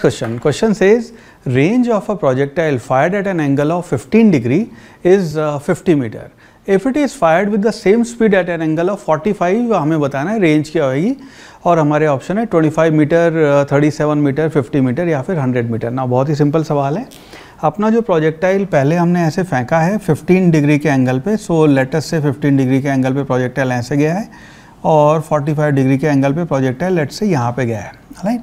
question question is range of a projectile fired at an angle of 15 degree is uh, 50 meter if it is fired with the same speed at an angle of 45 हमें बताना है range क्या होगी और हमारे option है 25 metre 37 metre 50 metre या फिर 100 मीटर ना बहुत ही सिंपल सवाल है अपना जो प्रोजेक्टाइल पहले हमने ऐसे फेंका है फिफ्टीन डिग्री के एंगल पर सो लेटेस्ट से 15 डिग्री के एंगल पर प्रोजेक्टाइल ऐसे गया है और 45 डिग्री के एंगल पर प्रोजेक्टाइल लेट से यहाँ पर गया है राइट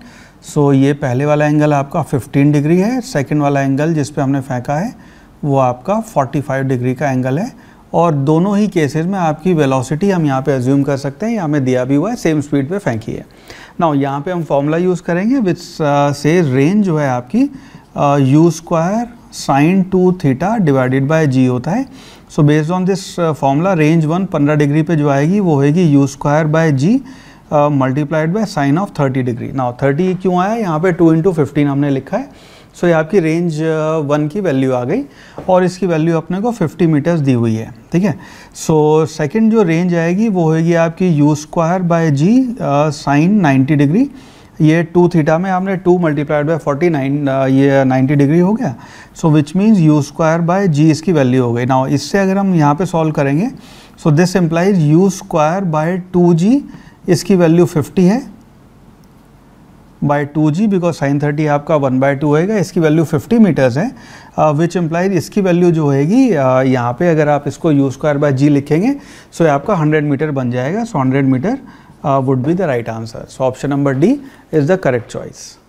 सो ये पहले वाला एंगल आपका 15 डिग्री है सेकेंड वाला एंगल जिस पर हमने फेंका है वो आपका 45 डिग्री का एंगल है और दोनों ही केसेस में आपकी वेलोसिटी हम यहाँ पे एज्यूम कर सकते हैं यहाँ में दिया भी हुआ है सेम स्पीड पे फेंकी है ना यहाँ पे हम फॉर्मूला यूज़ करेंगे विथ से रेंज जो है आपकी u square sine two theta divided by g होता है so based on this formula range one पंद्रह डिग्री पर जो आएगी वो होगी u square by g multiplied by sine of 30 degree now 30 क्यों आया यहाँ पे 2 इंटू फिफ्टीन हमने लिखा है सो so, ये आपकी रेंज वन की वैल्यू आ गई और इसकी वैल्यू अपने को 50 मीटर्स दी हुई है ठीक है सो सेकंड जो रेंज आएगी वो होगी आपकी u square by g sine 90 degree ये टू थीटा में आपने two multiplied by forty nine ये नाइन्टी डिग्री हो गया so which means u square by g इसकी वैल्यू हो गई ना इससे अगर हम यहाँ पर सॉल्व करेंगे so this implies u square by two g इसकी वैल्यू 50 है by two g because sine thirty आपका वन बाय टू होएगा इसकी वैल्यू 50 मीटर्स है विच uh, एम्प्लाइज इसकी वैल्यू जो होएगी uh, यहाँ पे अगर आप इसको यू स्क्वायर बाय जी लिखेंगे सो so आपका 100 मीटर बन जाएगा so 100 meter would be the right answer so option number D is the correct choice